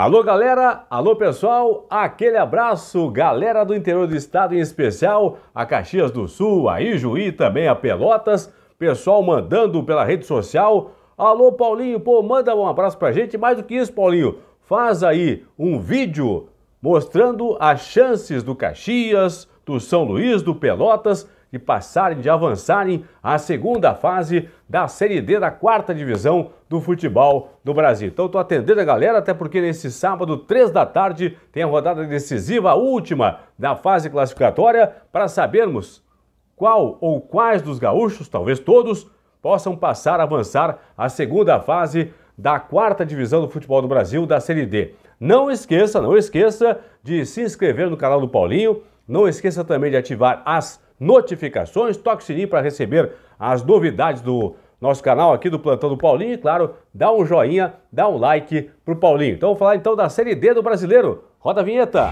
Alô, galera! Alô, pessoal! Aquele abraço, galera do interior do estado, em especial a Caxias do Sul, a Ijuí, também a Pelotas. Pessoal mandando pela rede social. Alô, Paulinho! Pô, manda um abraço pra gente. Mais do que isso, Paulinho, faz aí um vídeo mostrando as chances do Caxias, do São Luís, do Pelotas de passarem, de avançarem à segunda fase da Série D da quarta divisão do futebol do Brasil. Então estou atendendo a galera, até porque nesse sábado, três da tarde, tem a rodada decisiva, a última da fase classificatória, para sabermos qual ou quais dos gaúchos, talvez todos, possam passar a avançar à segunda fase da quarta divisão do futebol do Brasil, da Série D. Não esqueça, não esqueça de se inscrever no canal do Paulinho, não esqueça também de ativar as notificações, toque o sininho para receber as novidades do nosso canal aqui do Plantão do Paulinho. E claro, dá um joinha, dá um like pro Paulinho. Então vamos falar então da Série D do Brasileiro. Roda a vinheta!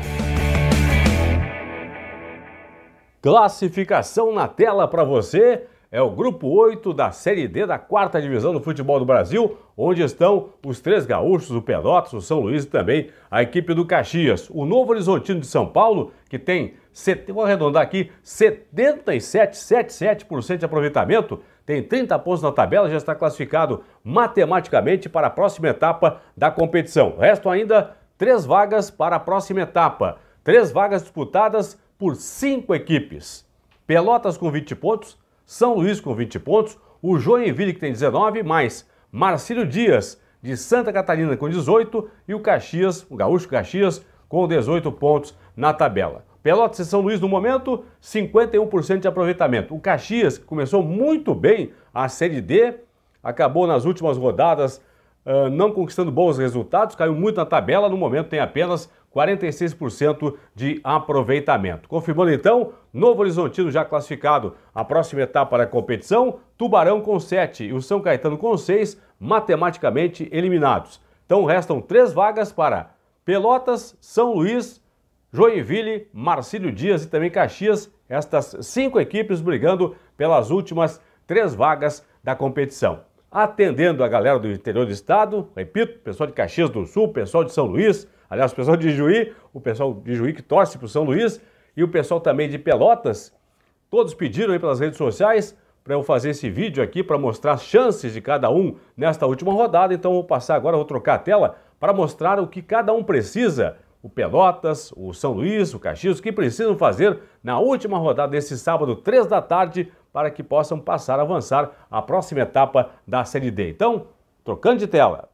Classificação na tela para você é o grupo 8 da Série D da quarta divisão do futebol do Brasil, onde estão os três gaúchos, o Pelotas, o São Luís e também a equipe do Caxias. O Novo Horizontino de São Paulo, que tem, vou arredondar aqui, 77,77% de aproveitamento, tem 30 pontos na tabela, já está classificado matematicamente para a próxima etapa da competição. Restam ainda três vagas para a próxima etapa. Três vagas disputadas por cinco equipes. Pelotas com 20 pontos, são Luís com 20 pontos, o Joinville que tem 19, mais Marcílio Dias de Santa Catarina com 18 e o Caxias, o Gaúcho Caxias, com 18 pontos na tabela. Pelotas e São Luís no momento, 51% de aproveitamento. O Caxias, que começou muito bem a Série D, acabou nas últimas rodadas ah, não conquistando bons resultados, caiu muito na tabela, no momento tem apenas 46% de aproveitamento. Confirmando então, Novo Horizontino já classificado a próxima etapa da competição, Tubarão com 7 e o São Caetano com 6, matematicamente eliminados. Então restam três vagas para Pelotas, São Luís, Joinville, Marcílio Dias e também Caxias, estas cinco equipes brigando pelas últimas três vagas da competição atendendo a galera do interior do estado, repito, pessoal de Caxias do Sul, pessoal de São Luís, aliás, pessoal de Juí, o pessoal de Juí que torce para o São Luís e o pessoal também de Pelotas. Todos pediram aí pelas redes sociais para eu fazer esse vídeo aqui para mostrar as chances de cada um nesta última rodada. Então vou passar agora, vou trocar a tela para mostrar o que cada um precisa. O Pelotas, o São Luís, o Caxias, o que precisam fazer na última rodada desse sábado, três da tarde, para que possam passar a avançar à próxima etapa da Série D. Então, trocando de tela.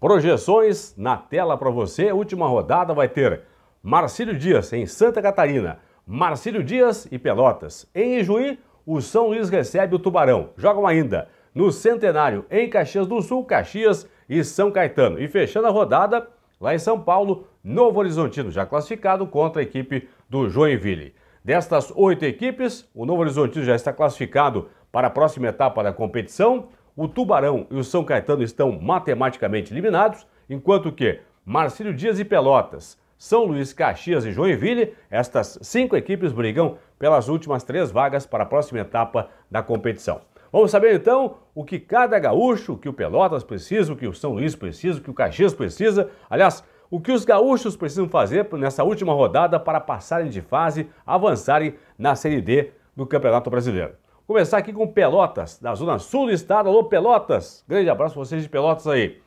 Projeções na tela para você. Última rodada vai ter Marcílio Dias em Santa Catarina, Marcílio Dias e Pelotas. Em Ijuí, o São Luís recebe o Tubarão. Jogam ainda no Centenário, em Caxias do Sul, Caxias e São Caetano. E fechando a rodada, lá em São Paulo, Novo Horizontino, já classificado contra a equipe do Joinville. Destas oito equipes, o Novo Horizontino já está classificado para a próxima etapa da competição. O Tubarão e o São Caetano estão matematicamente eliminados, enquanto que Marcílio Dias e Pelotas, São Luís, Caxias e Joinville, estas cinco equipes brigam pelas últimas três vagas para a próxima etapa da competição. Vamos saber então o que cada gaúcho, o que o Pelotas precisa, o que o São Luís precisa, o que o Caxias precisa. Aliás, o que os gaúchos precisam fazer nessa última rodada para passarem de fase, avançarem na Série D do Campeonato Brasileiro. começar aqui com Pelotas, da Zona Sul do Estado. Alô, Pelotas! Grande abraço para vocês de Pelotas aí.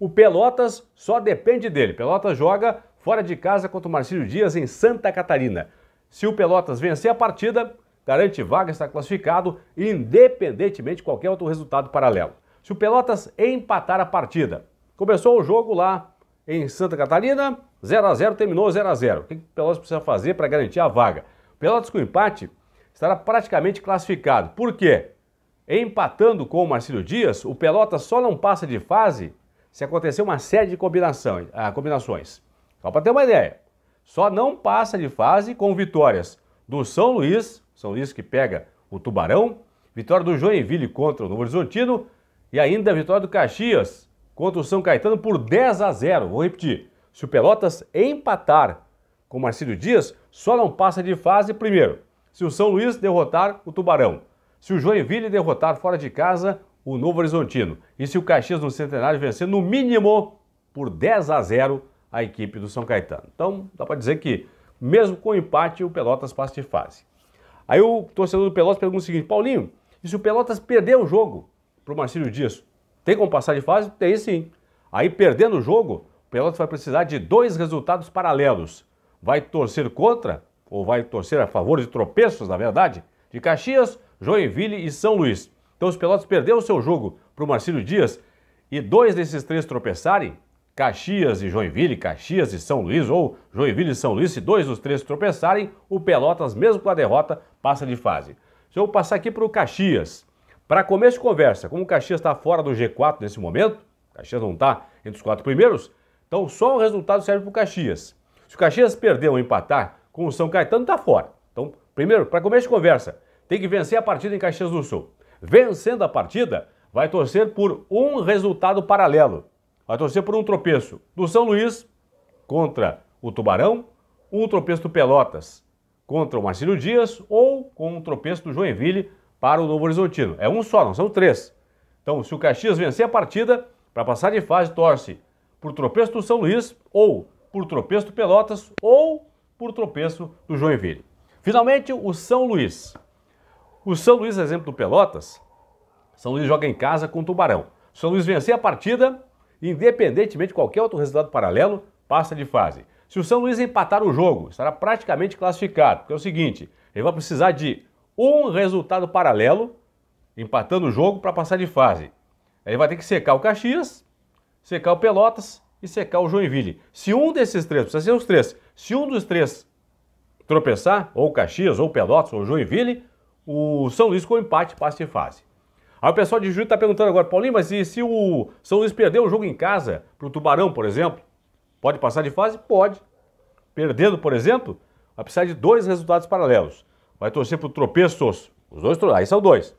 O Pelotas só depende dele. Pelotas joga fora de casa contra o Marcílio Dias em Santa Catarina. Se o Pelotas vencer a partida, garante vaga, está classificado, independentemente de qualquer outro resultado paralelo. Se o Pelotas empatar a partida, começou o jogo lá em Santa Catarina, 0 a 0 terminou 0 a 0 O que o Pelotas precisa fazer para garantir a vaga? O Pelotas com empate estará praticamente classificado. Por quê? Empatando com o Marcílio Dias, o Pelotas só não passa de fase se acontecer uma série de combinação, ah, combinações. Só para ter uma ideia, só não passa de fase com vitórias do São Luís, São Luís que pega o Tubarão, vitória do Joinville contra o Novo Horizontino e ainda a vitória do Caxias contra o São Caetano por 10 a 0. Vou repetir. Se o Pelotas empatar com o Marcílio Dias, só não passa de fase primeiro. Se o São Luís derrotar o Tubarão. Se o Joinville derrotar fora de casa o Novo Horizontino. E se o Caxias no Centenário vencer no mínimo por 10 a 0 a equipe do São Caetano. Então, dá para dizer que mesmo com o empate o Pelotas passa de fase. Aí o torcedor do Pelotas pergunta o seguinte: Paulinho, e se o Pelotas perder o jogo para o Marcílio Dias, tem como passar de fase? Tem sim. Aí perdendo o jogo, o Pelotas vai precisar de dois resultados paralelos. Vai torcer contra, ou vai torcer a favor de tropeços, na verdade, de Caxias, Joinville e São Luís. Então se o Pelotas perder o seu jogo para o Marcílio Dias e dois desses três tropeçarem, Caxias e Joinville, Caxias e São Luís, ou Joinville e São Luís, se dois dos três tropeçarem, o Pelotas, mesmo com a derrota, passa de fase. Se então, eu passar aqui para o Caxias, para começo de conversa, como o Caxias está fora do G4 nesse momento, Caxias não está entre os quatro primeiros, então só o resultado serve para o Caxias. Se o Caxias perder ou empatar com o São Caetano, está fora. Então, primeiro, para começo de conversa, tem que vencer a partida em Caxias do Sul. Vencendo a partida, vai torcer por um resultado paralelo. Vai torcer por um tropeço do São Luís contra o Tubarão, um tropeço do Pelotas contra o Marcílio Dias ou com um tropeço do Joinville para o Novo Horizontino. É um só, não são três. Então, se o Caxias vencer a partida, para passar de fase, torce por tropeço do São Luís, ou por tropeço do Pelotas, ou por tropeço do Joinville. Finalmente, o São Luís. O São Luís, exemplo do Pelotas, São Luís joga em casa com o Tubarão. O São Luís vencer a partida, independentemente de qualquer outro resultado paralelo, passa de fase. Se o São Luís empatar o jogo, estará praticamente classificado, porque é o seguinte, ele vai precisar de um resultado paralelo, empatando o jogo para passar de fase. Aí vai ter que secar o Caxias, secar o Pelotas e secar o Joinville. Se um desses três, precisa ser os três, se um dos três tropeçar, ou Caxias, ou Pelotas, ou Joinville, o São Luís com empate passa de fase. Aí o pessoal de Juiz está perguntando agora, Paulinho, mas e se o São Luís perder o jogo em casa para o Tubarão, por exemplo? Pode passar de fase? Pode. Perdendo, por exemplo, vai precisar de dois resultados paralelos. Vai torcer para o Tropeços, os dois, aí são dois,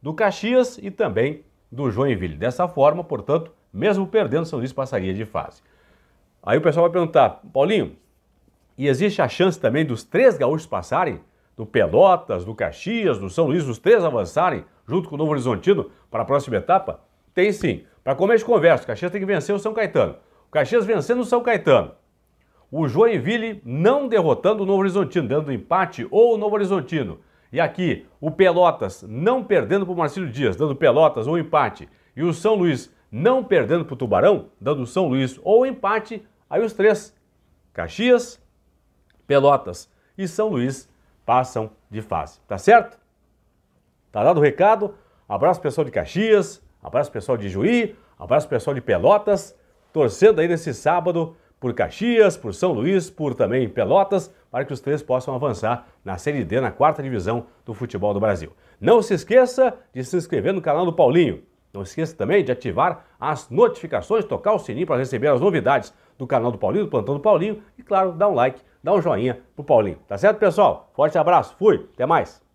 do Caxias e também do Joinville. Dessa forma, portanto, mesmo perdendo, São Luís passaria de fase. Aí o pessoal vai perguntar, Paulinho, e existe a chance também dos três gaúchos passarem? Do Pelotas, do Caxias, do São Luís, os três avançarem junto com o Novo Horizontino para a próxima etapa? Tem sim. Para começo de conversa, o Caxias tem que vencer o São Caetano. O Caxias vencendo o São Caetano, o Joinville não derrotando o Novo Horizontino, dando empate ou o Novo Horizontino. E aqui, o Pelotas não perdendo para o Marcílio Dias, dando Pelotas ou empate. E o São Luís não perdendo para o Tubarão, dando São Luís ou empate. Aí os três, Caxias, Pelotas e São Luís, passam de fase. Tá certo? Tá dado o recado? Abraço pessoal de Caxias, abraço pessoal de Juí, abraço pessoal de Pelotas, torcendo aí nesse sábado por Caxias, por São Luís, por também Pelotas, para que os três possam avançar na Série D, na quarta divisão do futebol do Brasil. Não se esqueça de se inscrever no canal do Paulinho. Não se esqueça também de ativar as notificações, tocar o sininho para receber as novidades do canal do Paulinho, do Plantão do Paulinho. E claro, dá um like, dá um joinha pro Paulinho. Tá certo, pessoal? Forte abraço, fui, até mais!